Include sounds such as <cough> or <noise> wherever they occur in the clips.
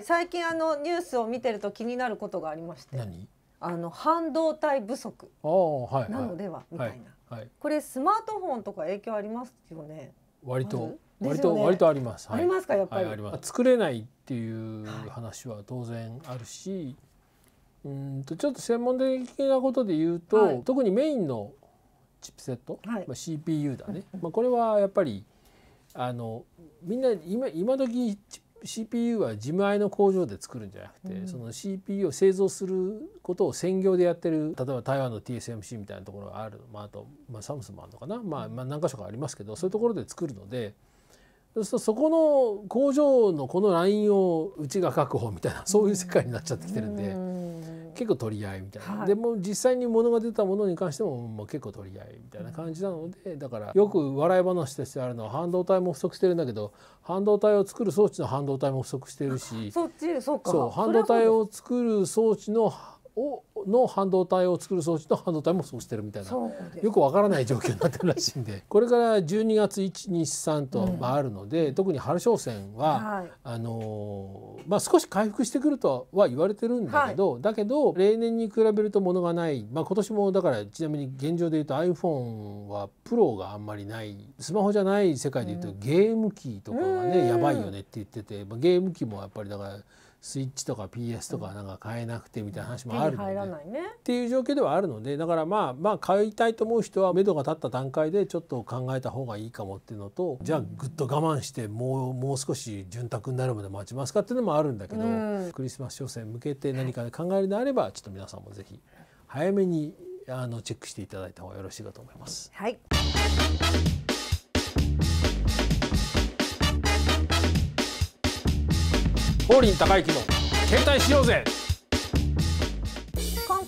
最近あのニュースを見てると気になることがありまして何あの半導体不足なのでは、みたいな、はい、これスマートフォンとか影響ありますよね割と、割と、割とあります、はい、ありますかやっぱり、はい、作れないっていう話は当然あるし、うんとちょっと専門的なことで言うと、特にメインのチップセット、はいまあ、CPU だね、<laughs> まあ、これはやっぱりあのみんな今今時チップ CPU は自前の工場で作るんじゃなくて、うん、その CPU を製造することを専業でやってる例えば台湾の TSMC みたいなところがある、まあ、あと、まあ、サムスンもあるのかな、まあ、まあ何か所かありますけどそういうところで作るのでそうするとそこの工場のこのラインをうちが確保みたいなそういう世界になっちゃってきてるんで。うん結構取り合いみたいな、はい、でも実際に物が出たものに関しても、もう結構取り合いみたいな感じなので、うん、だからよく笑い話としてあるのは半導体も不足してるんだけど半導体を作る装置の半導体も不足してるしそっちそうかそう半導体を作る装置のをの半導体を作る装置と半導体もそうしてるみたいなよくわからない状況になってるらしいんで <laughs> これから12月123と、ん、あ、るので特に春商戦は、はい、あのまあ、少し回復してくるとは言われてるんだけど、はい、だけど例年に比べるとものがない、まあ、今年もだからちなみに現状で言うと iPhone はプロがあんまりないスマホじゃない世界で言うと、ゲーム機とかがね、やばいよねって言ってて、まあ、ゲーム機もやっぱりだから。スイッチとか PS とかなんか買えなくてみたいな話もあるので、ね、っていう状況ではあるのでだからまあまあ買いたいと思う人は目処が立った段階でちょっと考えた方がいいかもっていうのとじゃあぐっと我慢してもうもう少し潤沢になるまで待ちますかっていうのもあるんだけど、クリスマス商戦向けて何か考えるのであればちょっと皆さんもぜひ早めにあのチェックしていただいた方がよろしいかと思います。はい王林高之の「携帯しようぜ」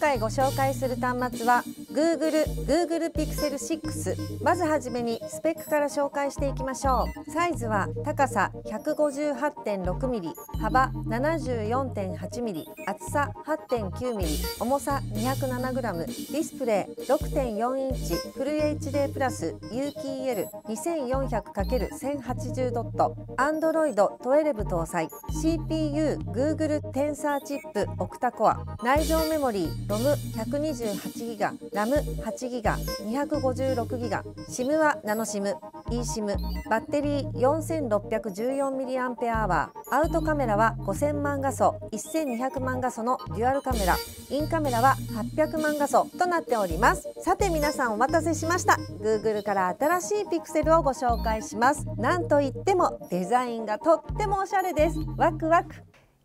回ご紹介する端末は Google、Google Pixel 6まずはじめにスペックから紹介していきましょうサイズは高さ 158.6mm 幅 74.8mm 厚さ 8.9mm 重さ 207g ディスプレイ6.4インチフル HD プラス UTL2400×1080 k ドット Android 12搭載 CPU Google テンサーチップオクタコア内蔵メモリー ROM128 ギガ RAM8 ギガ256ギガ SIM はナノ SIM eSIM バッテリー 4614mAh アウトカメラは5000万画素1200万画素のデュアルカメラインカメラは800万画素となっておりますさて皆さんお待たせしました Google から新しいピクセルをご紹介しますなんといってもデザインがとってもおしゃれですワクワク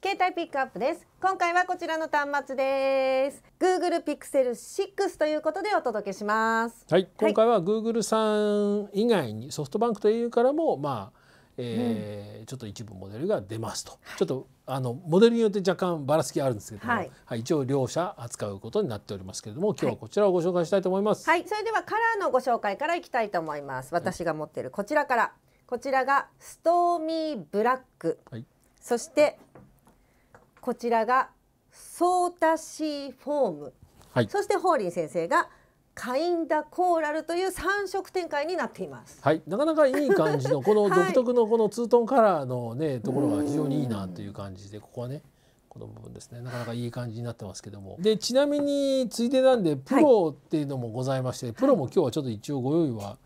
携帯ピックアップです今回はこちらの端末です Google Pixel 6ということでお届けしますはい、今回は Google さん以外にソフトバンクというからもまあえー、うん、ちょっと一部モデルが出ますと、はい、ちょっとあのモデルによって若干ばらつきあるんですけども、はい、はい、一応両者扱うことになっておりますけれども今日はこちらをご紹介したいと思います、はい、はい、それではカラーのご紹介からいきたいと思います私が持っているこちらからこちらがストーミーブラック、はい、そしてこちらがソータシーフォーム、はい、そしてホーリー先生がカインダコーラルという3色展開になっています。はい、なかなかいい感じのこの <laughs> 独特のこのツートンカラーのね、はい、ところが非常にいいなという感じでここはねこの部分ですねなかなかいい感じになってますけどもでちなみについでなんでプロっていうのもございまして、はい、プロも今日はちょっと一応ご用意は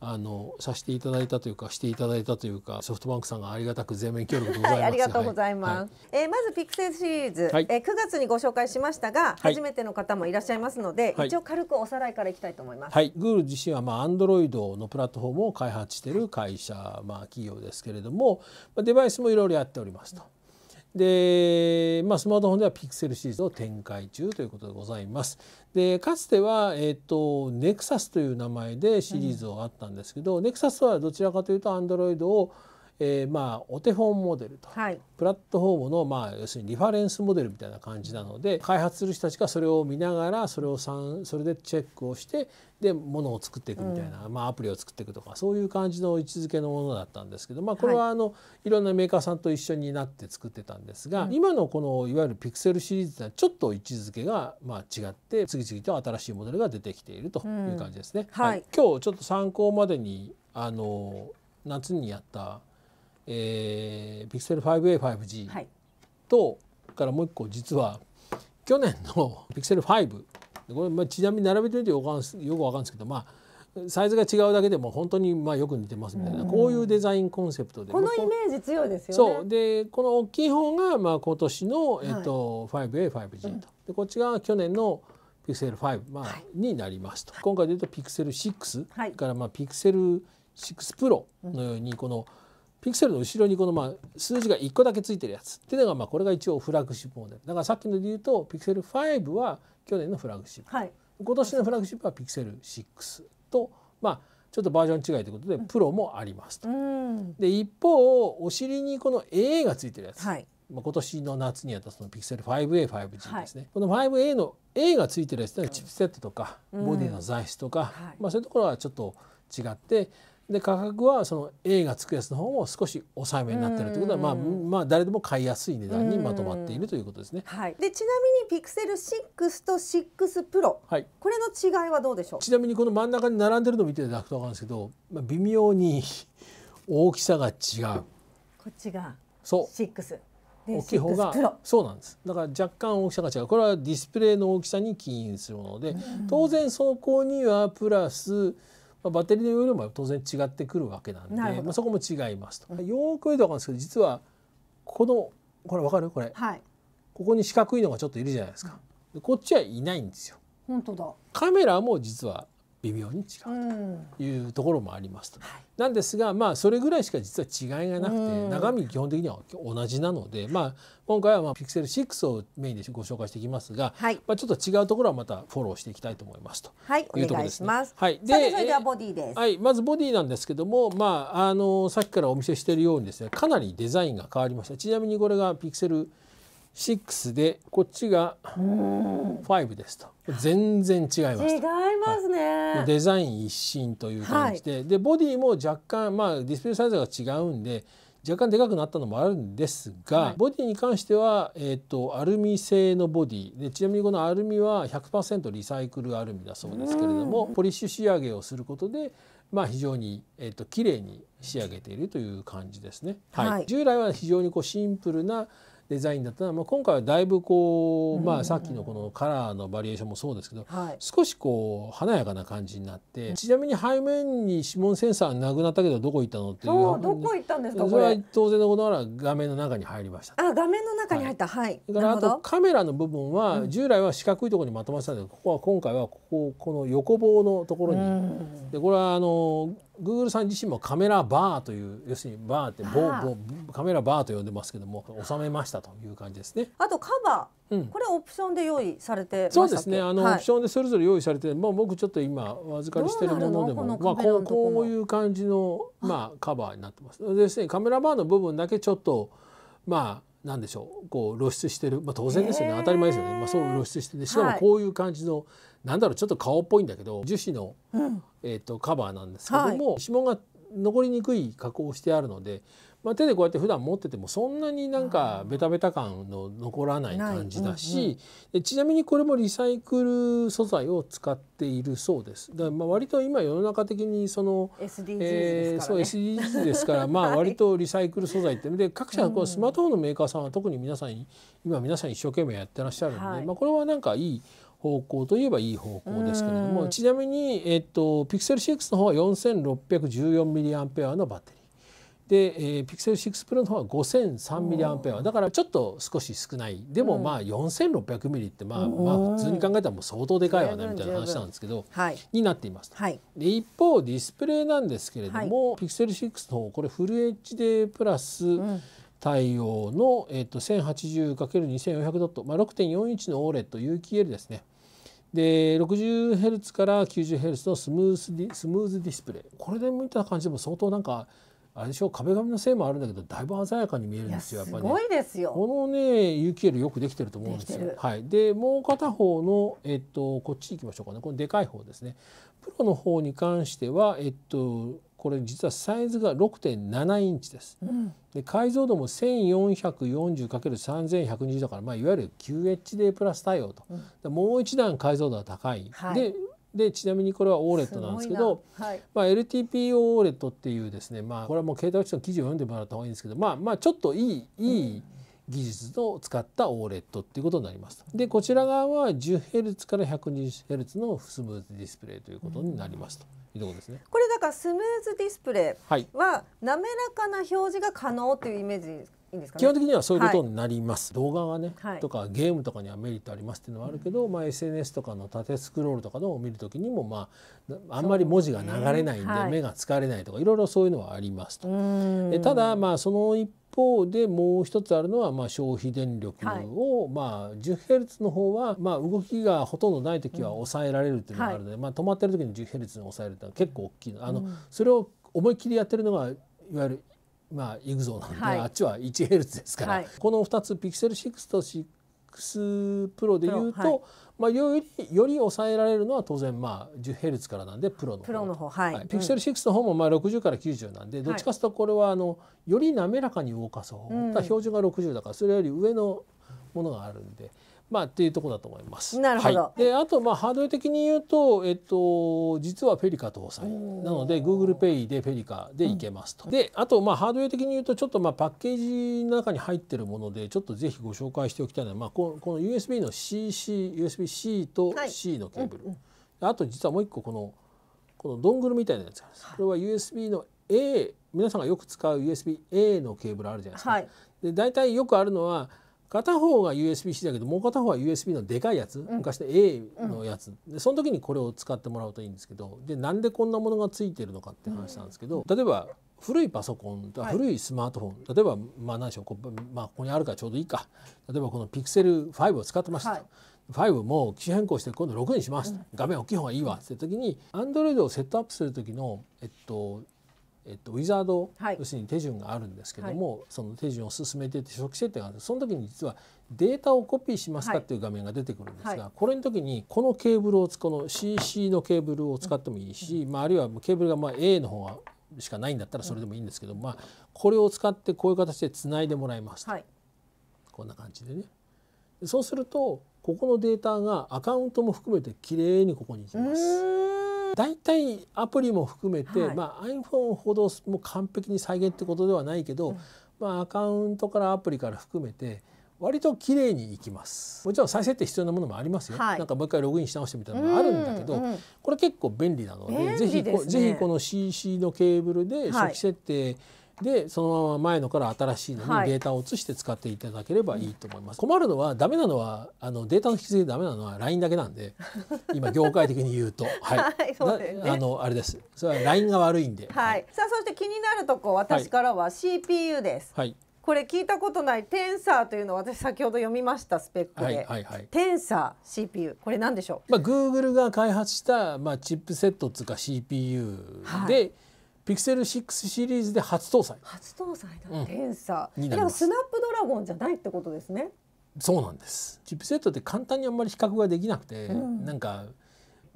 あのさせていただいたというかしていただいたというかソフトバンクさんがありがたく全面協力でございます、はい、ありがとうございます、はい、えー、まずピクセルシリーズ、はい、えー、9月にご紹介しましたが、初めての方もいらっしゃいますので、一応軽くおさらいからいきたいと思います、はい、グール自身はまあ a n d r o i のプラットフォームを開発している会社、まあ、企業ですけれどもデバイスもいろいろやっておりますと。うんで、まあ、スマートフォンではピクセルシリーズを展開中ということでございます。でかつては、えーと、と NEXUS という名前でシリーズをあったんですけど、うん、NEXUS はどちらかというと Android をえー、まあお手本モデルと、はい、プラットフォームのまあ要するにリファレンスモデルみたいな感じなので開発する人たちがそれを見ながらそれをそれでチェックをしてでものを作っていくみたいな、うん、まあ、アプリを作っていくとかそういう感じの位置づけのものだったんですけど、まあ、これはあの、はい、いろんなメーカーさんと一緒になって作ってたんですが、うん、今のこのいわゆるピクセルシリーズはちょっと位置づけがまあ違って次々と新しいモデルが出てきているという感じですね。うんはい、はい、今日ちょっと参考までにあの夏にやったえー、p i x e 5A、5G と、はい、からもう一個実は去年のピクセル5これ、まあ、ちなみに並べてみてよくわかるんですけどまあサイズが違うだけでも本当にまあよく似てますみたいな、うん、こういうデザインコンセプトでこのイメージ強いですよね。そうでこの大きい方がまあ今年の、えっとはい、5A、5G と、うん、でこっちが去年のピクセル5、まあ、になりますと今回で言うとピクセル6、はい、からまあピクセル6プロのようにこの、うんピクセルの後ろにこのまあ数字が1個だけついてるやつっていうのがまあこれが一応フラッグシップモデルだからさっきので言うとピクセル5は去年のフラッグシップ、はい、今年のフラッグシップはピクセル6とまあちょっとバージョン違いということで、プロもありますと。で一方お尻にこの AA がついてるやつ、はい、まあ、今年の夏にやったそのピクセル 5A5G ですね、はい、この 5A の A がついてるやつはチップセットとか、ボディの材質とか、うん、まあ、そういうところはちょっと違って。で価格はその A がつくやつの方も少し抑えめになってるということは、まあ、まあ誰でも買いやすい値段にまとまっているということですね。はい、でちなみにピクセル6と6 Pro、はい、これの違いはどうでしょうちなみにこの真ん中に並んでるのを見ていただくと分かるんですけど、まあ、微妙に大きさが違う。こっちがそう6大きい方がそうなんですだから若干大きさが違うこれはディスプレイの大きさに起因するもので、当然そこにはプラスまあ、バッテリーの容量も当然違ってくるわけなんで、まあ、そこも違いますと。よく言うと分かるんですけど実はこのこれ分かるこれ、はい、ここに四角いのがちょっといるじゃないですか。うん、こっちはいないんですよ。本当だカメラも実は微妙に違うというところもありますと。なんですがまあそれぐらいしか実は違いがなくて中身基本的には同じなのでまあ今回はまあ Pixel 6をメインでご紹介していきますが、はい、まあちょっと違うところはまたフォローしていきたいと思いますというところですね。はい、はい、でそれではボディです。はい、まずボディなんですけども、まああのさっきからお見せしているようにですね、かなりデザインが変わりました。ちなみにこれが Pixel 6でこっちが5ですと全然違います違いますね、はい、デザイン一新という感じで、はい、でボディも若干まあディスプレイサイズが違うんで若干でかくなったのもあるんですが、はい、ボディに関しては、えーと、アルミ製のボディでちなみにこのアルミは100%リサイクルアルミだそうですけれどもポリッシュ仕上げをすることでまあ、非常に、えーと、と綺麗に仕上げているという感じですね、はい、従来は非常にこうシンプルなデザインだったら、まあ、今回はだいぶこう、まあ、さっきのこのカラーのバリエーションもそうですけど、はい、少しこう華やかな感じになってちなみに背面に指紋センサーなくなったけどどこ行ったのっていうそどこ行ったんですかそれは当然のことなら画面の中に入りましたあ画面の中に入ったはい、だからあとカメラの部分は従来は四角いところにまとまってたんだけど、ここは今回はこここの横棒のところに、でこれはあのグーグルさん自身もカメラバーという要するにバーってボ、はあ、カメラバーと呼んでますけども収めましたという感じですね。あとカバー、うん、これオプションで用意されてそうですねあの、はい、オプションでそれぞれ用意されてもう僕ちょっと今お預かりしてるものでもまあ、こうこういう感じの、まあ、カバーになってます。要するにカメラバーの部分だけちょっとまあなんでしょうこう露出してる、まあ、当然ですよね当たり前ですよね、まあ、そう露出して、ね、しかもこういう感じのなんだろうちょっと顔っぽいんだけど樹脂の、えー、とカバーなんですけども、指紋が残りにくい加工をしてあるので、まあ、手でこうやって普段持っててもそんなになんかベタベタ感の残らない感じだし、うんうん、ちなみにこれもリサイクル素材を使っているそうです。だまあ割と今世の中的にその SDGs ですから、ね、えー、SDGs ですからまあ割とリサイクル素材ってので各社こスマートフォンのメーカーさんは特に皆さん今皆さん一生懸命やってらっしゃるんで、はい、まあこれはなんかいい方向といえばいい方向ですけれどもちなみに、えっと、と Pixel6 の方は 4614mAh のバッテリー。で、えー、Pixel6 Pro の方は 5003mAh だからちょっと少し少ないでもまあ 4600mAh ってまあ、まあ普通に考えたらもう相当でかいわねみたいな話なんですけど、はい、になっています、はい、で一方ディスプレイなんですけれども、はい、Pixel6 の方これフル HD プラス、うん対応の、えーと、1080×2400 ドット、まあ、6.4インチの OLED UQL ですね、で 60Hz から 90Hz のスムースディスムーズディスプレイこれで見た感じでも相当なんかあれでしょう壁紙のせいもあるんだけどだいぶ鮮やかに見えるんですよやっぱり、ね、すごいですよこのね UKL よくできてると思うんですよはいでもう片方のえっとこっち行きましょうかねこのでかい方ですねプロの方に関してはえっとこれ実はサイズが6.7インチです、うん、で解像度も 1440×3120 だから、まあ、いわゆる QHD プラス対応と、うん、もう一段解像度が高い、はい、ででちなみにこれはオーレットなんですけどはいまあ、l t p o レットっていうですね、まあ、これはもう携帯機種の記事を読んでもらった方がいいんですけど、まあ、まあちょっといいいい、うん技術を使った OLED っていうことになります。でこちら側は 10Hz から 120Hz のスムーズディスプレイということになりますと。いうこですね、これだからスムーズディスプレイは滑らかな表示が可能というイメージですか、ね、基本的にはそういうことになります、はい、動画がね、はい、とかゲームとかにはメリットありますっていうのはあるけど、うん、まあ、SNS とかの縦スクロールとかのを見る時にも、まあ、あんまり文字が流れないんで、目が疲れないとか、はい、いろいろそういうのはありますと。ただまあその一方でもう一つあるのはまあ消費電力を、まあ 10Hz の方はまあ動きがほとんどない時は抑えられるっていうのがあるので、まあ止まってる時に 10Hz に抑えるってのは結構大きいあの、それを思いっきりやってるのがいわゆるまあイグゾーなので、あっちは 1Hz ですから、この2つピクセル6と6プロでいうと、まあ、よりより抑えられるのは当然、まあ、10Hz からなんでプロの方プロの方はい、はい、ピクセル6の方もまあ60から90なんで、どっちかというとこれはあのより滑らかに動かす方、はい、標準が60だからそれより上のものがあるんで。まあ、っていうところだと思います。なるほど。はい、で、あと、まあ、ハードウェア的に言うと、えっと、実はフェリカ搭載。なので、Google Pay でェリカでいけますと。うん、で、あと、まあ、ハードウェア的に言うと、ちょっと、まあ、パッケージの中に入ってるもので、ちょっとぜひご紹介しておきたいのは、まあ、この、この USB の CC、USB-C と C のケーブル。はいうん、あと、実はもう一個、この、このドングルみたいなやつがあります。これは USB の A、皆さんがよく使う USB-A のケーブルあるじゃないですか。はい、で、大体よくあるのは、片方が USB-C だけどもう片方は USB のでかいやつ、うん、昔の A のやつ、うん、でその時にこれを使ってもらうといいんですけどでなんでこんなものがついてるのかって話なんですけど、例えば古いパソコン、古いスマートフォン例えばまあ何でしょうこ,、まあ、ここにあるからちょうどいいか例えばこのピクセル5を使ってました、はい、5も機種変更して今度6にします、うん、画面大きい方がいいわって時に Android をセットアップする時の、えっと、えっと、ウィザード、はい、要するに手順があるんですけども、はい、その手順を進めてって初期設定があるその時に実はデータをコピーしますかっていう画面が出てくるんですが、はい、これの時にこのケーブルをこの CC のケーブルを使ってもいいし、うん、まあ、あるいはケーブルがまあ A の方がしかないんだったらそれでもいいんですけど、うん、まあ、これを使ってこういう形でつないでもらいますと、こんな感じでね。そうするとここのデータがアカウントも含めてきれいにここに行きます。大体アプリも含めて、はい、まあ、iPhone ほどもう完璧に再現ってことではないけど、うん、まあ、アカウントからアプリから含めて割と綺麗にいきますもちろん再設定必要なものもありますよ、はい、なんかもう一回ログインし直してみたいなのがあるんだけど、うん、これ結構便利なので、ね、ぜひこぜひこの CC のケーブルで初期設定、はいでそのまま前のから新しいのにデータを移して使っていただければいいと思います、はい、困るのはダメなのはあのデータの引き継ぎダメなのは LINE だけなんで <laughs> 今業界的に言うとはい、はいね、あのあれですそれは LINE が悪いんで、はい、さあそして気になるとこ私からは CPU です、はい、これ聞いたことないテンサーというのを私先ほど読みましたスペックで、はいはいはい、テンサー CPU これ何でしょう、まあ、Google が開発した、まあ、チップセットつうか CPU で、はいピクセル6シリーズで初搭載初搭載だ、天差、うん、だからスナップドラゴンじゃないってことですねそうなんですチップセットって簡単にあんまり比較ができなくて、うん、なんか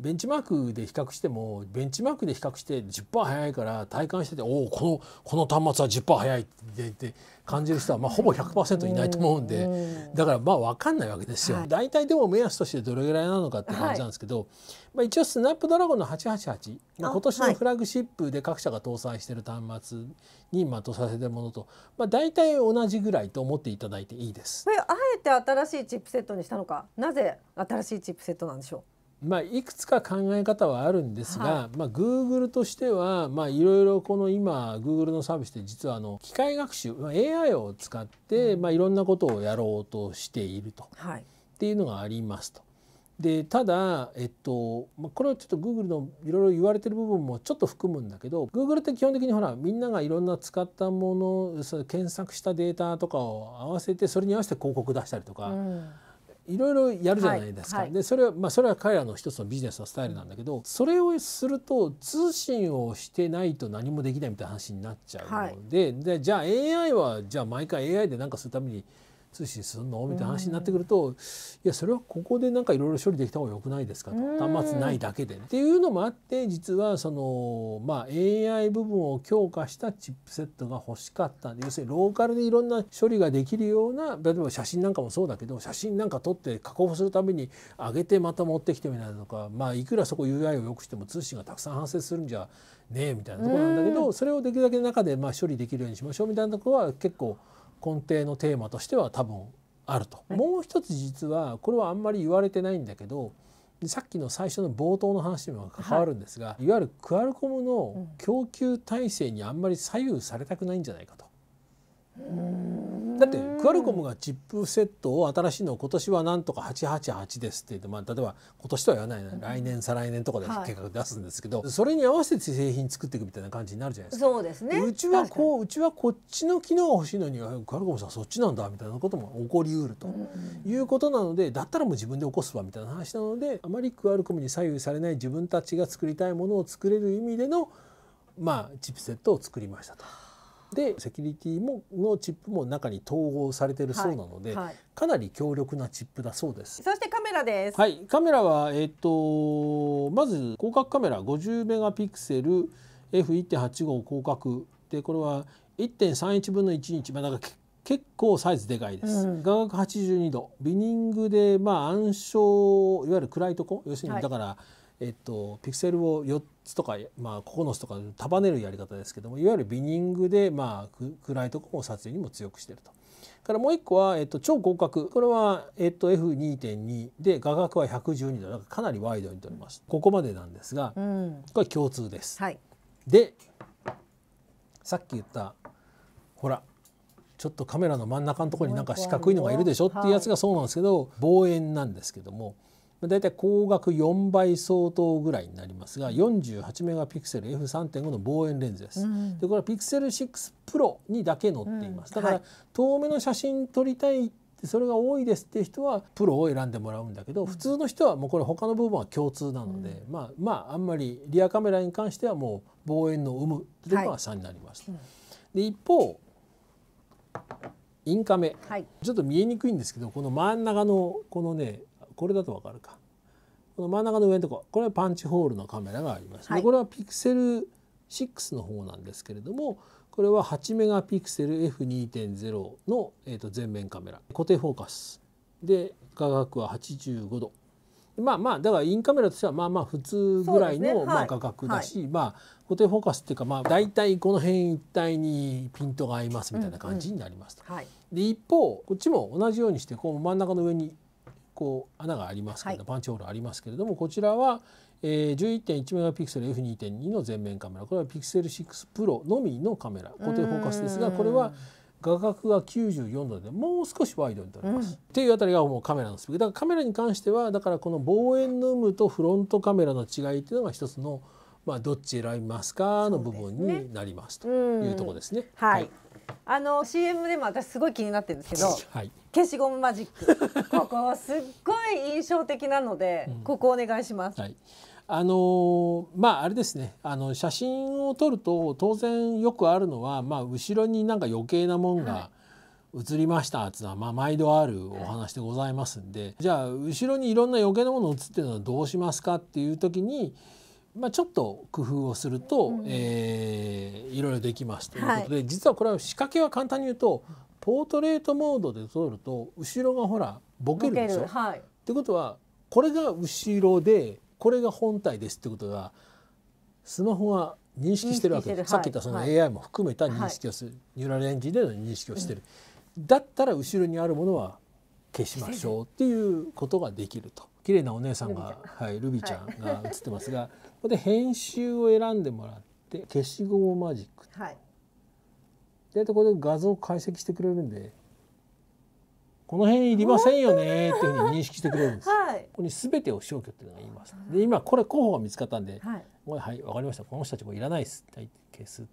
ベンチマークで比較してもベンチマークで比較して10%早いから体感してて「おおこのこの端末は10%早い」って感じる人はまあほぼ100%いないと思うんで、だからまあ分かんないわけですよ、大体でも目安としてどれぐらいなのかって感じなんですけど、はいまあ、一応スナップドラゴンの888、まあ、今年のフラグシップで各社が搭載している端末にまとさせたものと、まあ、大体同じぐらいと思っていただいていいです。これあえて新しいチップセットにしたのかなぜ新しいチップセットなんでしょうまあ、いくつか考え方はあるんですが、グーまあ、としてはいろいろこの今グーグルのサービスで実はあの機械学習、まあ、AI を使っていろ、んなことをやろうとしていると、っていうのがありますと。でただ、えっと、これはちょっと Google のいろいろ言われてる部分もちょっと含むんだけど Google って基本的にほらみんながいろんな使ったものその検索したデータとかを合わせてそれに合わせて広告出したりとか。うんいろいろやるじゃないですか、はいはい、でそれはまあそれは彼らの一つのビジネスのスタイルなんだけどそれをすると通信をしてないと何もできないみたいな話になっちゃうのではい、でじゃあ AI はじゃあ毎回 AI で何かするために通信するのみたいな話になってくると、いやそれはここでなんかいろいろ処理できた方が良くないですかと端末ないだけで、ね、っていうのもあって実はその、まあ、AI 部分を強化したチップセットが欲しかったんで要するにローカルでいろんな処理ができるような例えば写真なんかもそうだけど写真なんか撮って加工するために上げてまた持ってきてみないとか、まあ、いくらそこ UI を良くしても通信がたくさん反省するんじゃねえみたいなところなんだけどそれをできるだけ中でまあ処理できるようにしましょうみたいなところは結構。根底のテーマとしては多分あると、はい、もう一つ実はこれはあんまり言われてないんだけどさっきの最初の冒頭の話にも関わるんですが、はい、いわゆるクアルコムの供給体制にあんまり左右されたくないんじゃないかと。だってクアルコムがチップセットを新しいのを今年はなんとか888ですって言って、まあ、例えば今年とは言わない、ね、来年再来年とかで計画出すんですけど、はい、それに合わせて製品作っていくみたいな感じになるじゃないですか。そうですね、うちはこううちはこっちの機能が欲しいのにクアルコムさんそっちなんだみたいなことも起こりうるということなのでだったらもう自分で起こすわみたいな話なのであまりクアルコムに左右されない自分たちが作りたいものを作れる意味での、まあ、チップセットを作りましたと。でセキュリティものチップも中に統合されてるそうなので、はいはい、かなり強力なチップだそうですそしてカメラですはいカメラはえっ、ー、とまず広角カメラ50メガピクセル F1.85 広角でこれは1.31分の1インチまあだか結構サイズでかいです、うん、画角82度ビニングでまあ暗証いわゆる暗いとこ要するにだから、はい、えっと、ピクセルをよつとか、まあ、9つとか束ねるやり方ですけどもいわゆるビニングで、まあ、暗いところを撮影にも強くしてると。からもう一個は、えっと、超広角これは、えっと、F2.2 で画角は112度かかなりワイドに撮りますここまでなんですが、うん、これ共通です。はい、でさっき言ったほらちょっとカメラの真ん中のところになんか四角いのがいるでしょっていうやつがそうなんですけど望遠なんですけども大体光学4倍相当ぐらいになりますが48メガピクセル F3.5 の望遠レンズです、うん、でこれはピクセル6プロにだけ載っています、うん、だから、遠目の写真撮りたいそれが多いですっていう人はプロを選んでもらうんだけど普通の人はもうこれ他の部分は共通なので、うん、まあまああんまりリアカメラに関してはもう望遠の有無というのは差になります。はい、で一方インカメ、はい、ちょっと見えにくいんですけどこの真ん中のこのねこれだとわかるかこの真ん中の上のとここれはパンチホールのカメラがあります、はい、これはピクセル6の方なんですけれどもこれは8メガピクセル F2.0 の、えー、と前面カメラ固定フォーカスで画角は85度まあまあだからインカメラとしてはまあまあ普通ぐらいのまあ画角だし、まあ固定フォーカスっていうかまあ大体この辺一帯にピントが合いますみたいな感じになりますと。で一方こっちも同じようにしてこう真ん中の上にこう穴がありますけど、はい、パンチホールありますけれどもこちらは、え11.1メガピクセル F2.2 の全面カメラこれはピクセル6プロのみのカメラ固定フォーカスですがこれは画角が94度でもう少しワイドに撮れます、うん、っていうあたりがもうカメラのスピードだからカメラに関してはだからこの望遠の有無とフロントカメラの違いっていうのが一つのまあ、どっち選びますかの部分になりますというところですね。すねはい、あの CM でも私すごい気になってるんですけど、<laughs> はい、消しゴムマジック <laughs> ここはすっごい印象的なので、うん、ここお願いします。はいあのまああれですねあの写真を撮ると当然よくあるのは、まあ、後ろになんか余計なもんが映りましたっていうのは、まあ、毎度あるお話でございますんで、はい、じゃあ後ろにいろんな余計なもの映ってるのはどうしますかっていう時にまあ、ちょっと工夫をすると、うん、えー、いろいろできますということで、はい、実はこれは仕掛けは簡単に言うとポートレートモードで撮ると後ろがほらボケるでしょ。はい、ってことはこれが後ろでこれが本体ですってことはスマホは認識してるわけです、さっき言ったその AI も含めた認識をする、はい、ニューラルエンジンでの認識をしてる、だったら後ろにあるものは消しましょうっていうことができると綺麗なお姉さんがはい、ルビーちゃんが映ってますが。こで編集を選んでもらって消しゴムマジック、はい、でここで画像解析してくれるんでこの辺いりませんよねっていうふうに認識してくれるんです。<laughs> はい、ここに全てを消去っていうのが言います。で今これ候補が見つかったんで、はい、はいわ、かりましたこの人たちもいらないです。って消す。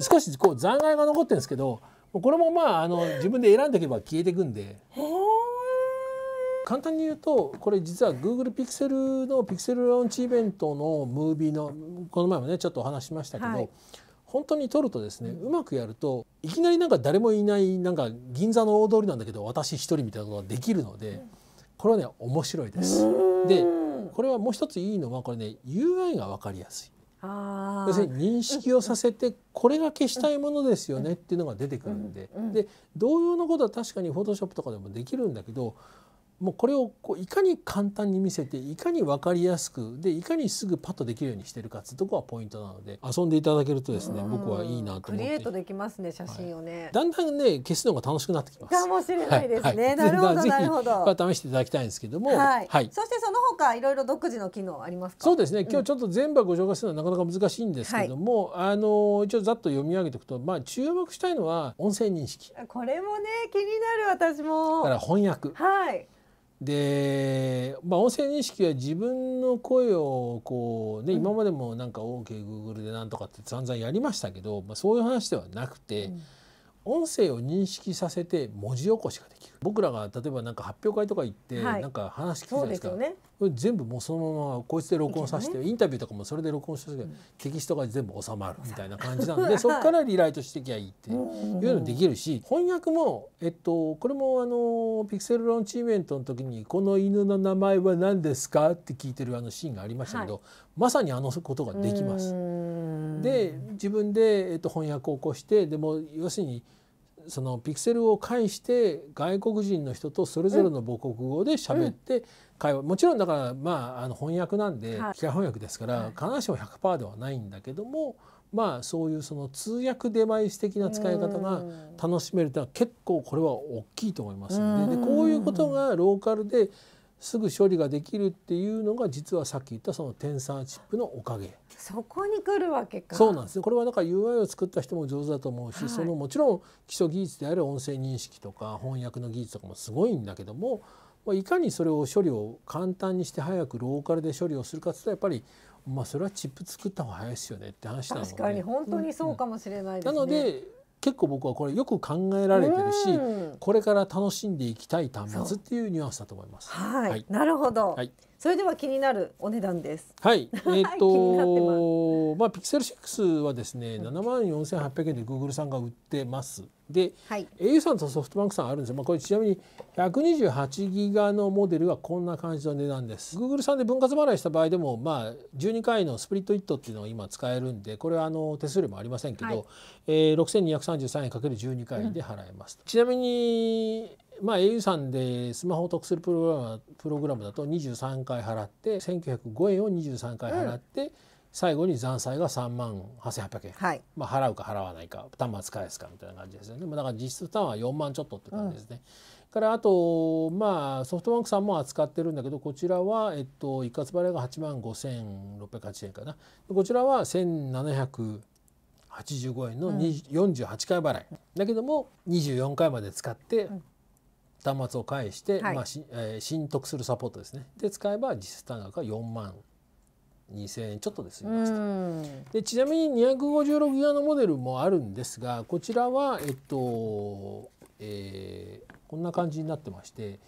<laughs> 少しこう残骸が残ってるんですけど、これもまああの自分で選んでおけば消えていくんで。簡単に言うとこれ実は Google ピクセルのピクセルローンチイベントのムービーのこの前もねちょっとお話しましたけど、はい、本当に撮るとですね、うまくやるといきなりなんか誰もいないなんか銀座の大通りなんだけど私一人みたいなことができるのでこれはね面白いです。でこれはもう一ついいのはこれね UI が分かりやすい。要するに認識をさせてこれが消したいものですよねっていうのが出てくるんでで同様のことは確かにフォトショップとかでもできるんだけどもうこれをこういかに簡単に見せていかに分かりやすくでいかにすぐパッとできるようにしてるかっていうとこはポイントなので遊んでいただけるとですね、僕はいいなと思ってクリエイトできますね写真をね、はい、だんだんね消すのが楽しくなってきますかもしれないですね、はい、なるほどなるほど、まあ、試していただきたいんですけども、はい、はい、そしてその他いろいろ独自の機能ありますかそうですね今日ちょっと全部ご紹介するのはなかなか難しいんですけども、あの一応ざっと読み上げていくとまあ注目したいのは音声認識これもね気になる私もだから翻訳はいで、まあ、音声認識は自分の声をこうね、うん、今までもなんか OK Google でなんとかって散々やりましたけど、まあ、そういう話ではなくて。うん音声を認識させて文字起こしができる僕らが例えばなんか発表会とか行って、はい、なんか話聞くじゃないですか、ね、全部もうそのままこいつで録音させて、ね、インタビューとかもそれで録音させて、うん、テキストが全部収まるみたいな感じなんでそこからリライトしてきゃいいっていうのできるし翻訳も、えっと、これもあのピクセルローンチーメントの時に「この犬の名前は何ですか?」って聞いてるあのシーンがありましたけど、はい、まさにあのことができます。で自分で、えっと、翻訳を起こしてでも要するにそのピクセルを介して外国人の人とそれぞれの母国語で喋って会話、もちろんだからまああの翻訳なんで、機械翻訳ですから必ずしも100%ではないんだけども、まあそういうその通訳デバイス的な使い方が楽しめるというのは結構これは大きいと思いますのででこういうことがローカルですぐ処理ができるっていうのが実はさっき言ったそのテンサーチップのおかげ。そこに来るわけかそうなんですねこれはんか UI を作った人も上手だと思うし、はい、そのもちろん基礎技術である音声認識とか翻訳の技術とかもすごいんだけどもいかにそれを処理を簡単にして早くローカルで処理をするかってやっぱりまあそれはチップ作った方が早いですよねって話なので、確かに本当にそうかもしれないですね、うんうん、なので結構僕はこれよく考えられてるし、これから楽しんでいきたい端末っていうニュアンスだと思います。はい、はい、なるほど、はい、それでは気になるお値段です。はい、<laughs> えっ、とまあピクセル6はですね、7万4800円で Google さんが売ってます。で、はい、au さんとソフトバンクさんあるんですよ、まあ、これちなみに128ギガのモデルはこんな感じの値段です Google さんで分割払いした場合でも、まあ、12回のスプリットイットっていうのが今使えるんでこれはあの手数料もありませんけど、はい、えー、6233円かける1 2回で払えます、うん、ちなみにまあ、au さんでスマホを得するプログラムプログラムだと23回払って1905円を23回払って、うん最後に残債が3万8800円、はい、まあ、払うか払わないか端末返すかみたいな感じですよね、まあ、だから実質負担は4万ちょっとって感じですね。うん、からあと、まあ、ソフトバンクさんも扱ってるんだけどこちらは、えっと、一括払いが8万5680円かなこちらは1785円の、うん、48回払い、だけども24回まで使って、うん端末を返して、はい、まあしえー、浸透するサポートですねで使えば実質単額が4万2,000円ちょっとで済みますと。でちなみに256ギガのモデルもあるんですがこちらはえっと、えー、こんな感じになってまして、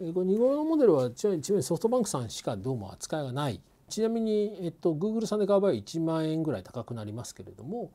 えー、これ2号のモデルはちなみにソフトバンクさんしかどうも扱いがないちなみに、えっと、Google さんで買う場合1万円ぐらい高くなりますけれども。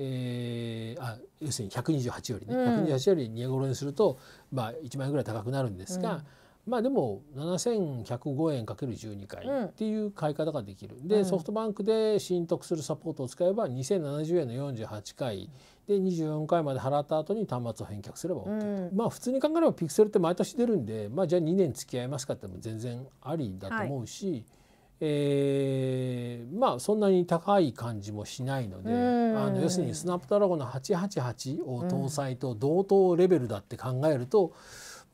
えー、あ要するに128よりね、うん、128より2 5にすると、まあ、1万円ぐらい高くなるんですが、うんまあでも7105円 ×12 回っていう買い方ができる、うん、でソフトバンクで新得するサポートを使えば2070円の48回で24回まで払った後に端末を返却すれば OK と、うん、まあ普通に考えればピクセルって毎年出るんで、まあ、じゃあ2年付き合いますかっても全然ありだと思うし、はい、えー、まあそんなに高い感じもしないので、うん、あの要するにスナップドラゴンの888を搭載と同等レベルだって考えると、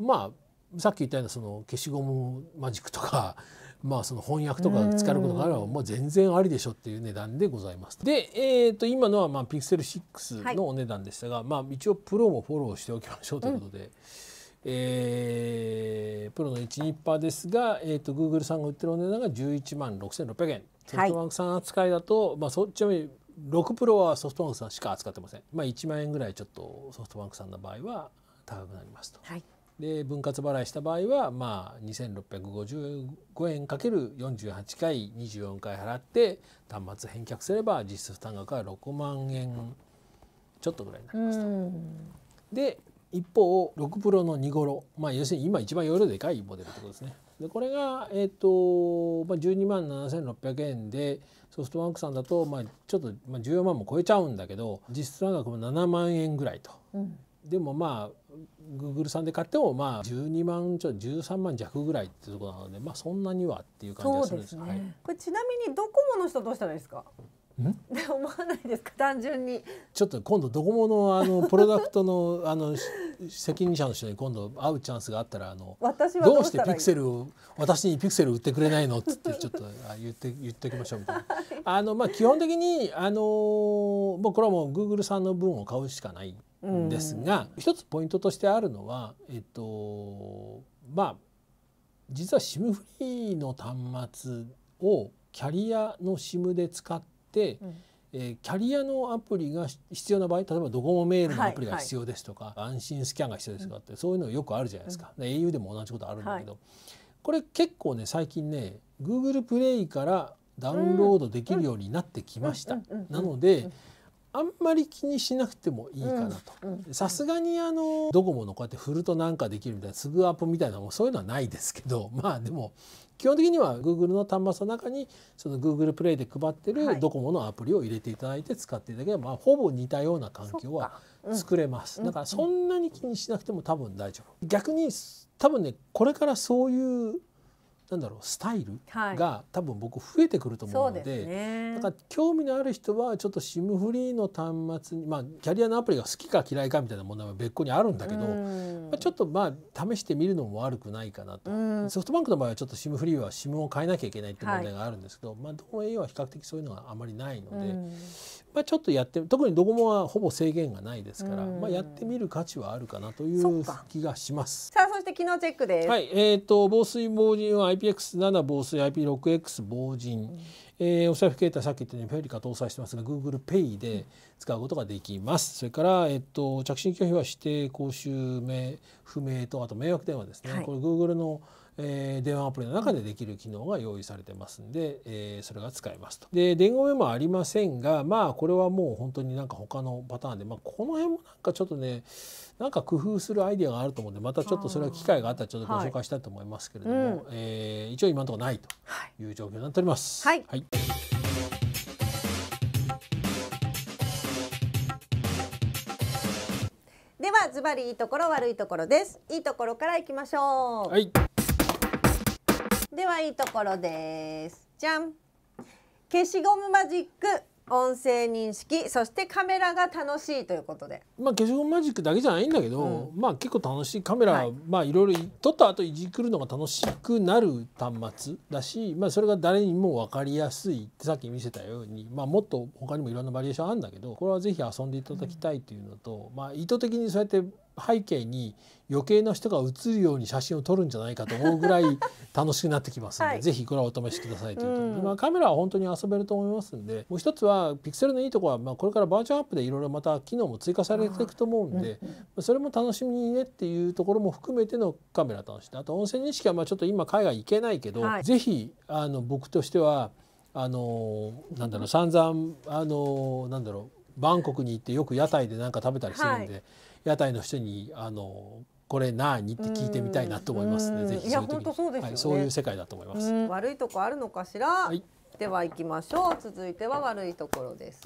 まあさっき言ったようなその消しゴムマジックとか、<laughs> まあ、その翻訳とか使えることがあればもう全然ありでしょっていう値段でございます。で、えー、と今のはまあセル x e 6のお値段でしたが、はい、まあ、一応プロもフォローしておきましょうということで。うんえー、プロの12%ですが、えーと、と Google さんが売ってるお値段が11万6600円ソフトバンクさん扱いだと、はい、まあ、そちなみに6プロはソフトバンクさんしか扱ってません、まあ、1万円ぐらいちょっとソフトバンクさんの場合は高くなりますと。はいで分割払いした場合はまあ2655円かける48回24回払って端末返却すれば実質負担額は6万円ちょっとぐらいになりました。で一方6プロの2ごろ、まあ、要するに今一番容量でかいモデルってことですね。でこれが、えーとまあ、12万7600円でソフトバンクさんだと、まあ、ちょっと、まあ、14万も超えちゃうんだけど実質価額も7万円ぐらいと。うんでもまあグーグルさんで買ってもまあ12万ちょ13万弱ぐらいってとこなのでまあそんなにはっていう感じがするんですですね、はい、これちなみにドコモの人どうしたらいいですかで思わないですか単純に <laughs> ちょっと今度ドコモのあのプロダクトのあの責任者の人に今度会うチャンスがあったらあの私はどうしてピクセルを私にピクセル売ってくれないのっつってちょっとあ言って言っておきましょうみたいな、あのまあ基本的にあのもうこれはもうグーグルさんの分を買うしかないんですが、うん、一つポイントとしてあるのは、えっと、まあ実は SIM フリーの端末をキャリアの SIM で使って、うん、えー、キャリアのアプリが必要な場合例えばドコモメールのアプリが必要ですとか、はいはい、安心スキャンが必要ですとかって、うん、そういうのよくあるじゃないですか、うん、au でも同じことあるんだけど、はい、これ結構ね最近ね Google プレイからダウンロードできるようになってきました。なので、あんまり気にしなくてもいいかなとさすがにあのドコモのこうやって振るとなんかできるみたいなすぐアップみたいなもそういうのはないですけど <laughs> まあでも基本的には Google の端末の中にその Google プレイで配ってるドコモのアプリを入れていただいて使っていただければ、まあ、ほぼ似たような環境は作れます、だからそんなに気にしなくても多分大丈夫逆に多分ねこれからそういうなんだろうスタイルが多分僕増えてくると思うのではいでね、だから興味のある人はちょっと SIM フリーの端末にまあキャリアのアプリが好きか嫌いかみたいな問題は別個にあるんだけど、まあ、ちょっとまあ試してみるのも悪くないかなとソフトバンクの場合はちょっと SIM フリーは SIM を変えなきゃいけないって問題があるんですけど、はい、まあどの A は比較的そういうのがあまりないので、まあ、ちょっとやって特にドコモはほぼ制限がないですから、まあ、やってみる価値はあるかなという気がします。さあそして機能チェックです、はいえーと、防水防塵は IPX7 防水 IP6X 防塵、うん、えー、お財布携帯さっき言ったようにフェリカ搭載してますが g o o g l e p a で使うことができます。それから、えーと、と着信拒否は指定公衆名不明とあと迷惑電話ですね。はい、これ Google のえー、電話アプリの中でできる機能が用意されてますんで、えー、それが使えますと。で電話メモありませんがまあこれはもう本当になんか他のパターンで、まあ、この辺もなんかちょっとねなんか工夫するアイデアがあると思うんでまたちょっとそれは機会があったらちょっとご紹介したいと思いますけれども、はいえー、一応今のところないという状況になっております。はい、はいではズバリいいところ悪いところですいいところからいきましょう、はいではいいところですじゃん消しゴムマジック音声認識そしてカメラが楽しいということでまあ消しゴムマジックだけじゃないんだけど、うん、まあ結構楽しいカメラ、はい、まあいろいろ撮った後いじくるのが楽しくなる端末だし、まあ、それが誰にも分かりやすいってさっき見せたように、まあ、もっと他にもいろんなバリエーションあるんだけどこれはぜひ遊んでいただきたいというのと、うん、まあ意図的にそうやって背景に余計な人が写るように写真を撮るんじゃないかと思うぐらい楽しくなってきますので、はい、ぜひこれはお試しくださいというと、うん、まあ、カメラは本当に遊べると思いますのでもう一つはピクセルのいいところは、まあ、これからバージョンアップでいろいろまた機能も追加されていくと思うんで、うん、それも楽しみにねっていうところも含めてのカメラ楽しみあと温泉認識はまあちょっと今海外行けないけど、はい、ぜひあの僕としてはあのなんだろう散々あのなんだろうバンコクに行ってよく屋台で何か食べたりするんで。はい屋台の人にあのこれ何って聞いてみたいなと思いますね。ぜひそういう時そう、ねはい、そういう世界だと思います。悪いとこあるのかしら。はい、では行きましょう。続いては悪いところです。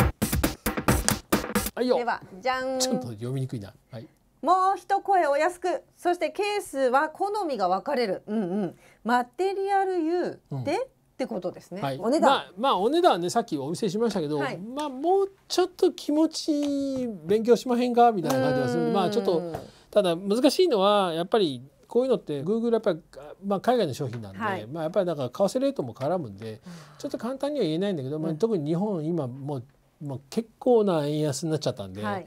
はい、ではじゃん。ちょっと読みにくいな。はい。もう一声お安くそしてケースは好みが分かれる、うんうん、マテリアル U で、ってことですね。はい、お値段、まあ、まあ、お値段ねさっきお見せしましたけど、はい、まあもうちょっと気持ち勉強しまへんかみたいな感じはする。まあちょっとただ難しいのはやっぱりこういうのって Google やっぱり、まあ、海外の商品なんで、はい、まあやっぱりだから為替レートも絡むんで、ちょっと簡単には言えないんだけど、まあ、特に日本今もうまあ、結構な円安になっちゃったんで、はい、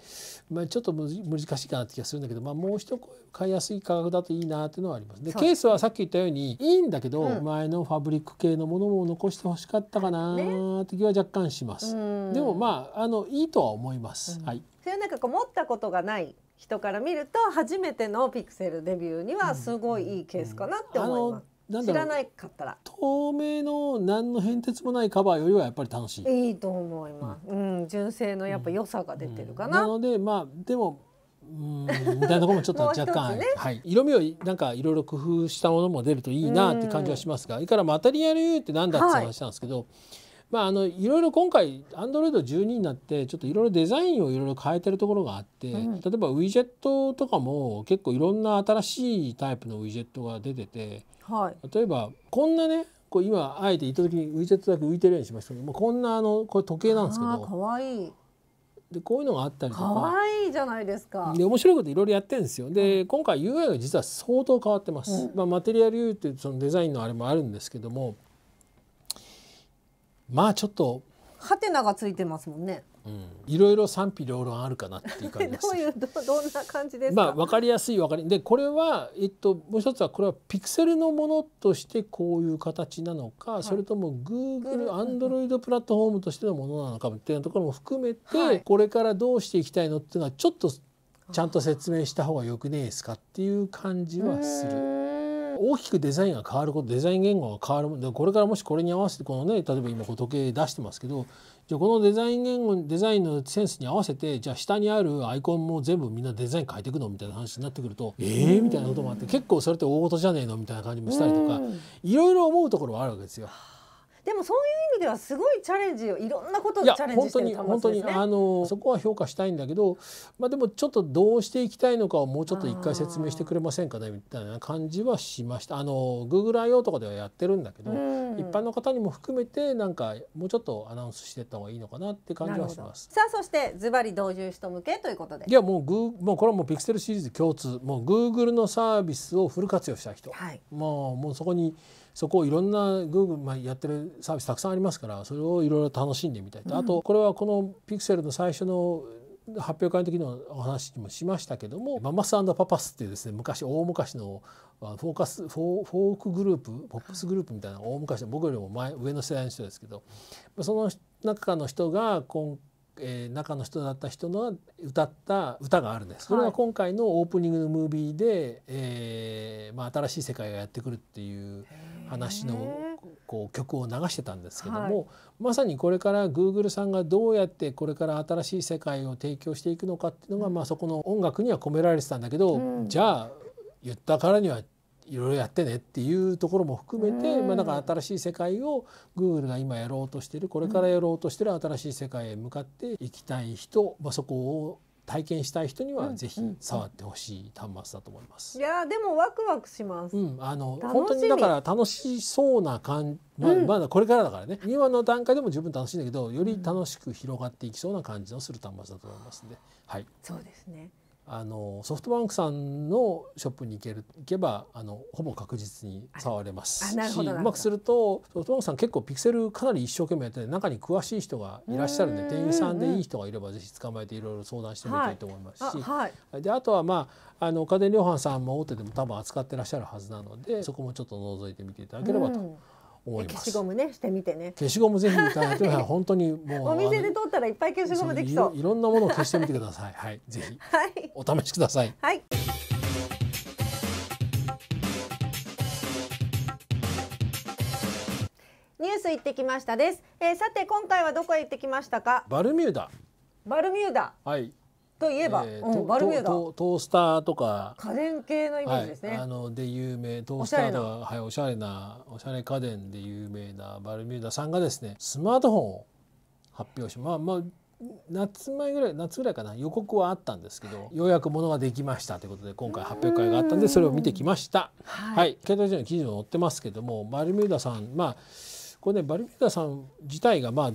まあ、ちょっと難しいかなって気がするんだけど、まあ、もう一声買いやすい価格だといいなっていうのはあります。でケースはさっき言ったようにいいんだけど、うん、前のファブリック系のものも残してほしかったかなって気は若干します。ね、でもまああのいいとは思います。うん、はい。それなんかこう持ったことがない人から見ると初めてのピクセルデビューにはすごいいいケースかなって思います。うんなんだ知らないかったら透明の何の変哲もないカバーよりはやっぱり楽しいいいと思います、うん、うん、純正のやっぱ良さが出てるかな、うんうん、なのでまあでもうん <laughs> みたいなとこもちょっと若干、ね、はい、色味をなんかいろいろ工夫したものも出るといいなって感じはしますが、うん、からま当たりやるってなんだって話したんですけど、はいまあ、あのいろいろ今回アンドロイド1 2になってちょっといろいろデザインをいろいろ変えてるところがあって、うん、例えばウィジェットとかも結構いろんな新しいタイプのウィジェットが出てて、はい、例えばこんなねこう今あえて意た時にウィジェットだけ浮いてるようにしましたけど、こんなあのこれ時計なんですけどかわいいでこういうのがあったりとかかわいいじゃないですかで面白いこといろいろやってるんですよで、はい、今回 UI が実は相当変わってます、うん、まあ、マテリアル U っていうそのデザインのあれもあるんですけどもまあちょっとハテナがついてますもんね。いろいろ賛否両論あるかなっていう感じです。<laughs> どういうどどんな感じですか。まあわかりやすいわかりでこれはえっともう一つはこれはピクセルのものとしてこういう形なのか、はい、それとも Google、Android プラットフォームとしてのものなのかみたいなところも含めて、はい、これからどうしていきたいのっていうのはちょっとちゃんと説明した方がよくねえですかっていう感じはする。大きくデザインが変わることデザイン言語が変わるでこれからもしこれに合わせてこのね例えば今こう時計出してますけどじゃこのデザイン言語デザインのセンスに合わせてじゃあ下にあるアイコンも全部みんなデザイン変えていくのみたいな話になってくるとえーみたいなこともあって結構それって大事じゃねえのみたいな感じもしたりとかいろいろ思うところはあるわけですよ。でもそういう意味ではすごいチャレンジをいろんなことをチャレンジしてる保ですね。あのそこは評価したいんだけど、まあでもちょっとどうしていきたいのかをもうちょっと一回説明してくれませんかねみたいな感じはしました。あの Google I.O. とかではやってるんだけど、うん、一般の方にも含めてなんかもうちょっとアナウンスしてった方がいいのかなって感じはします。さあそしてズバリ同住人向けということで。いやもうグーもうこれはもうピクセルシリーズ共通、もう Google のサービスをフル活用した人、はい、もうもうそこに。そこをいろんな Google、まあ、やってるサービスたくさんありますからそれをいろいろ楽しんでみたい、うん、あとこれはこのピクセルの最初の発表会の時のお話にもしましたけどもママスパパスっていうですね昔大昔のフォーカスフォークグループポップスグループみたいな大昔の僕よりも前上の世代の人ですけどその中の人が今えー、中の人だった人の歌った歌があるんです。それは今回のオープニングのムービーで、えー、まあ、新しい世界がやってくるっていう話のこう曲を流してたんですけども、はい、まさにこれから Google さんがどうやってこれから新しい世界を提供していくのかっていうのが、うん、まあ、そこの音楽には込められてたんだけど、うん、じゃあ言ったからにはいろいろやってねっていうところも含めて、うん、まあ、なんか新しい世界を Google が今やろうとしてるこれからやろうとしてる新しい世界へ向かっていきたい人、まあ、そこを体験したい人にはぜひ触ってほしい端末だと思います。いやでもワクワクします。うん、あの本当にだから楽しそうな感じ、まあ、まだこれからだからね、うん、今の段階でも十分楽しいんだけど、より楽しく広がっていきそうな感じのする端末だと思いますので、はい。そうですね。あのソフトバンクさんのショップに行ける行けばあのほぼ確実に触れますしうまくするとソフトバンクさん結構ピクセルかなり一生懸命やって中に詳しい人がいらっしゃるんで店員さんでいい人がいればぜひ捕まえていろいろ相談してみたいと思いますし、はいあはい、であとはまああの家電量販さんも大手でも多分扱ってらっしゃるはずなのでそこもちょっと覗いてみていただければと。思います消しゴムねしてみてね消しゴムぜひいただいて <laughs> 本当にもうお店で取ったらいっぱい消しゴムできそういろんなものを消してみてくださいはいぜひ、はい、お試しくださいはいニュース行ってきましたです、えー、さて今回はどこへ行ってきましたかバルミューダバルミューダはいといえば、えー、バルミューダトースターとか家電系のイメージですね、はい、あので有名トースターとかはい、おしゃれなおしゃれ家電で有名なバルミューダさんがですねスマートフォンを発表しまあまあ夏前ぐらい夏ぐらいかな予告はあったんですけどようやくものができましたということで今回発表会があったんでそれを見てきました。はい、携帯時の記事も載ってますけどもバルミューダさんまあこれねバルミューダさん自体がまあ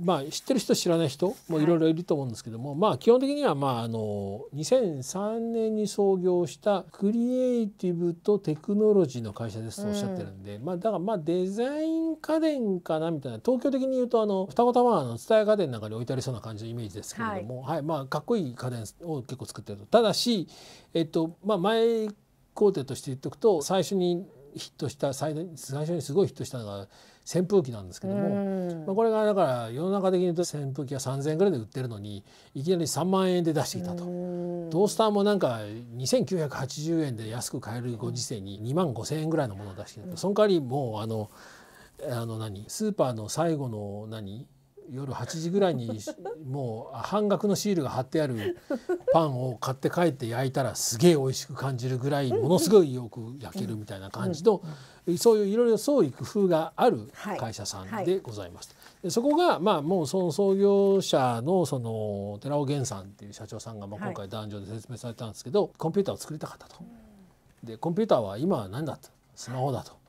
まあ、知ってる人知らない人もいろいろいると思うんですけども、はい、まあ基本的には、まあ、あの2003年に創業したクリエイティブとテクノロジーの会社ですとおっしゃってるんで、うん、まあ、だからまあデザイン家電かなみたいな東京的に言うとあの双子玉の蔦屋家電なんかに置いてありそうな感じのイメージですけれども、はい、はい、まあ、かっこいい家電を結構作ってるとただし、えっとまあ、前工程として言っておくと最初にヒットした最最初にすごいヒットしたのが扇風機なんですけども、まあ、これがだから世の中的に言うと扇風機は3,000円ぐらいで売ってるのにいきなり3万円で出してきたと。トースターもなんか2980円で安く買えるご時世に2万5,000円ぐらいのものを出してきたその代わりもうあのあの何スーパーの最後の何夜8時ぐらいに <laughs> もう半額のシールが貼ってあるパンを買って帰って焼いたらすげえ美味しく感じるぐらいものすごいよく焼けるみたいな感じのそういういろいろ創意工夫がある会社さんでございます。はいはい、そこがまあもうその創業者のその寺尾源さんっていう社長さんがまあ今回壇上で説明されたんですけど、はい、コンピューターを作りたかったと。でコンピューターは今は何だとスマホだと。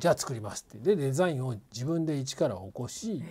じゃあ作りますってでデザインを自分で一から起こし、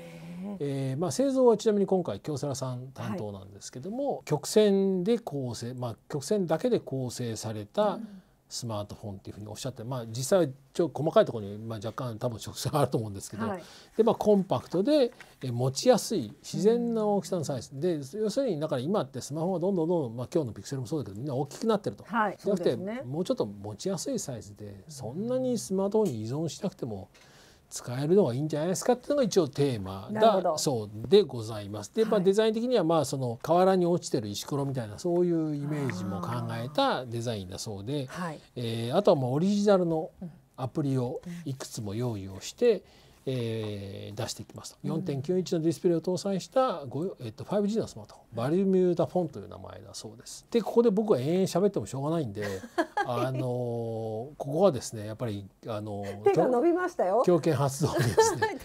えーまあ、製造はちなみに今回京セラさん担当なんですけども、はい、曲線で構成、まあ、曲線だけで構成された、うんスマートフォンっていうふうにおっしゃって、まあ、実際ちょ細かいところに、まあ、若干多分直接あると思うんですけど、はい、でまあ、コンパクトで持ちやすい自然な大きさのサイズ、うん、で要するにだから今ってスマホがどんどんどんどん、まあ、今日のピクセルもそうだけどみんな大きくなってると。はい、じゃなくて、ね、もうちょっと持ちやすいサイズでそんなにスマートフォンに依存しなくても、うん使えるのがいいんじゃないですかっていうのが一応テーマだそうでございます。で、まあ、デザイン的にはまあその河原に落ちてる石ころみたいなそういうイメージも考えたデザインだそうで、はえー、あとはもうオリジナルのアプリをいくつも用意をして、うんえー、出してきますた4.9 1のディスプレイを搭載した、えっと、5G のスマートフォンバリミューダフォンという名前だそうです。でここで僕は延々喋ってもしょうがないんで、<laughs> あのここはですねやっぱりあの <laughs> 手が伸びましたよ強権発動ですねし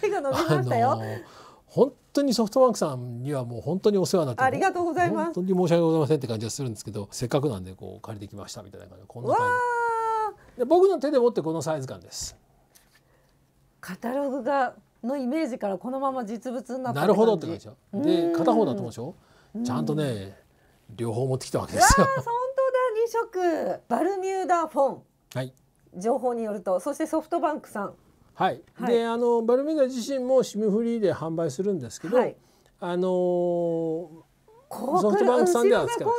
本当にソフトバンクさんにはもう本当にお世話になってありがとうございます本当に申し訳ございませんって感じがするんですけどせっかくなんでこう借りてきましたみたいな感じでこんな感じで僕の手で持ってこのサイズ感です。カタログがのイメージからこのまま実物ななるほどって感じで片方だと思うでしょちゃんとね両方持ってきたわけですよ。本当だ二色バルミューダフォン、はい、情報によるとそしてソフトバンクさん。はい、はい、であのバルミューダ自身もシムフリーで販売するんですけど、はい、あのーソフトバンクさんでは使う。後ろ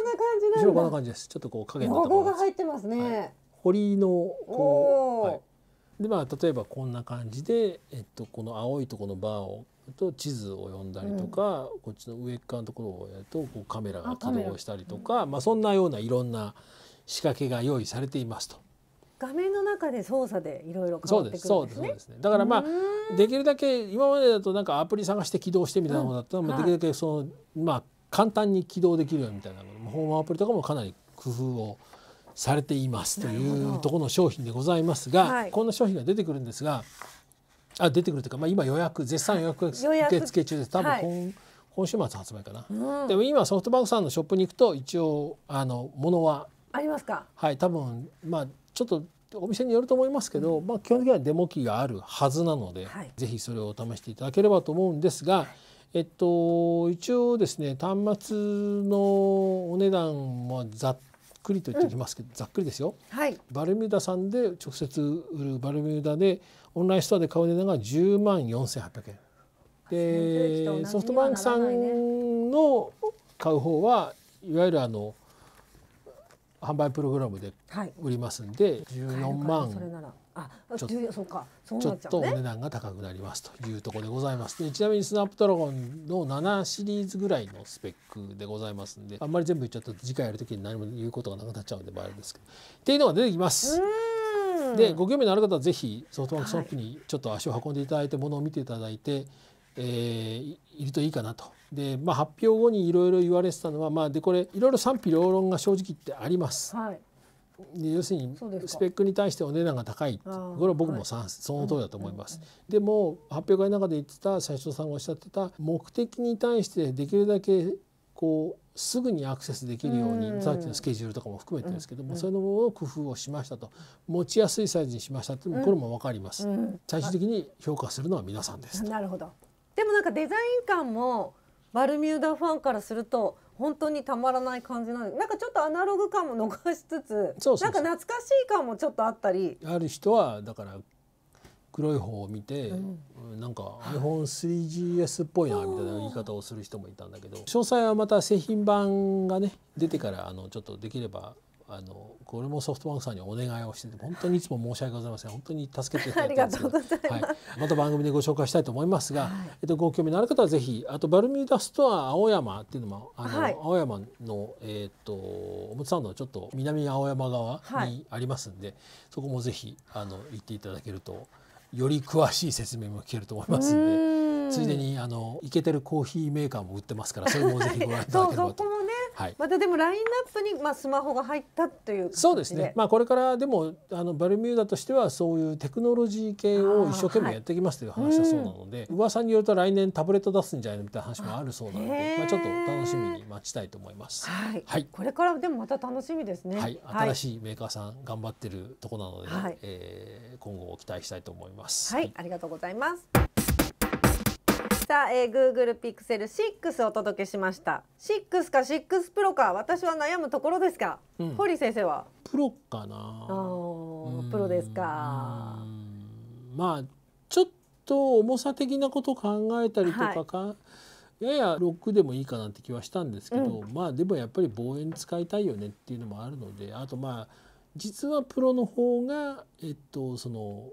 こんな感じです。ちょっとこう影になったロゴが入ってますね。はい、堀のこう、はい、でまあ例えばこんな感じで、えっと、この青いとこのバーをと地図を読んだりとか、うん、こっちの上側のところをやるとこうカメラが稼働したりとか、うん、まあ、そんなようないろんな仕掛けが用意されていますと。画面の中で操作でいろいろ変わってくるんですね。そうですね。だからまあできるだけ今までだとなんかアプリ探して起動してみたいなものだったら、うんはい、できるだけそのまあ簡単に起動できるよみたいなもホームアプリとかもかなり工夫をされていますというところの商品でございますが、はい、この商品が出てくるんですがあ出てくるというか、まあ、今予約絶賛予約受付中です多分今、はい、今週末発売かな、うん、でも今ソフトバンクさんのショップに行くと一応あの物はありますかはい多分まあちょっとお店によると思いますけど、うん、まあ、基本的にはデモ機があるはずなので、はい、ぜひそれを試していただければと思うんですが、えっと、一応ですね端末のお値段もざっくりと言ってきますけど、うん、ざっくりですよ、はい、バルミューダさんで直接売るバルミューダでオンラインストアで買う値段が10万4800円でソフトバンクさんの買う方はいわゆるあの販売プログラムで売りますんで、はい、14万あちょそうなっちょっとお値段が高くなりますというところでございますでちなみにスナップドラゴンの7シリーズぐらいのスペックでございますんであんまり全部言っちゃったと次回やる時に何も言うことがなくなっちゃうんであれですけどっていうのが出てきます。でご興味のある方はぜひソフトバンクソップにちょっと足を運んでいただいてものを見ていただいて、えー、いるといいかなと。で、まあ、発表後にいろいろ言われてたのは、まあ、でこれいろいろ賛否両論が正直言ってあります。はい要するにスペックに対してお値段が高いこれは僕もその通りだと思います、でも発表会の中で言ってた社長さんがおっしゃってた目的に対してできるだけこうすぐにアクセスできるようにさっきのスケジュールとかも含めてですけども、うん、それのうのを工夫をしましたと持ちやすいサイズにしましたってこれも分かります、うんうん、最終的に評価するのは皆さんですなるほどでもなんかデザイン感もバルミューダファンからすると本当にたまらない感じなんでなんかちょっとアナログ感も残しつつそうなんか懐かしい感もちょっとあったりある人はだから黒い方を見て、うん、なんか iPhone3GS っぽいなみたいな言い方をする人もいたんだけど詳細はまた製品版がね出てからあのちょっとできればあのこれもソフトバンクさんにお願いをしてて本当にいつも申し訳ございません本当に助けていただいてます <laughs> はい、また番組でご紹介したいと思いますが、はい、えっと、ご興味のある方はぜひあとバルミューダストア青山っていうのもあの、はい、青山の、えー、っとおむつさんのちょっと南青山側にありますんで、そこもぜひあの行っていただけるとより詳しい説明も聞けると思いますんで。ついでにあのイケてるコーヒーメーカーも売ってますからそれもぜひご覧いただければとはい、またでもラインナップにまあスマホが入ったというそうですね。まあこれからでもあのバルミューダとしてはそういうテクノロジー系を一生懸命やっていきますという話だそうなので、はいうん、噂によると来年タブレット出すんじゃないのみたいな話もあるそうなので、まあちょっと楽しみに待ちたいと思います。はい。はい、これからでもまた楽しみですね。はい。新しいメーカーさん頑張ってるとこなので、ね、はい、えー、今後を期待したいと思います。はい、ありがとうございます。した、えー、Google Pixel 6をお届けしました6か6 Pro か私は悩むところですが、うん、堀先生はプロかなプロですかまあちょっと重さ的なことを考えたりとかか、はい、やや6でもいいかなって気はしたんですけど、うん、まあでもやっぱり望遠使いたいよねっていうのもあるのであとまあ実はプロの方がえっとその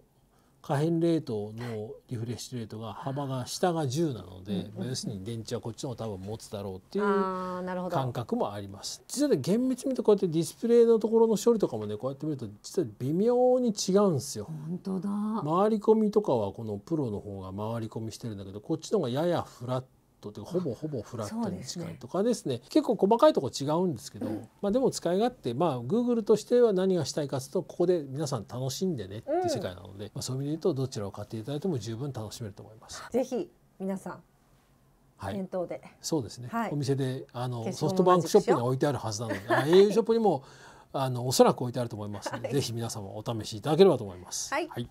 可変レートのリフレッシュレートが幅が下が10なので、要するに電池はこっちの方が多分持つだろうっていう感覚もあります。実は厳密に見るとこうやってディスプレイのところの処理とかもねこうやって見ると実は微妙に違うんですよ。本当だ回り込みとかはこのプロの方が回り込みしてるんだけどこっちの方がややフラットトというほぼほぼフラットに近いとかですね、ね、結構細かいとこ違うんですけど、うん、まあ、でも使い勝手まあ Google としては何がしたいかというとここで皆さん楽しんでねって世界なので、うん、まあ、そういう意味で言うとどちらを買っていただいても十分楽しめると思います。ぜひ皆さんはい、店頭でそうですね、はい、お店であのソフトバンクショップに置いてあるはずなので au ショップにもあのおそらく置いてあると思いますので、はい、ぜひ皆様お試しいただければと思います。はい、はい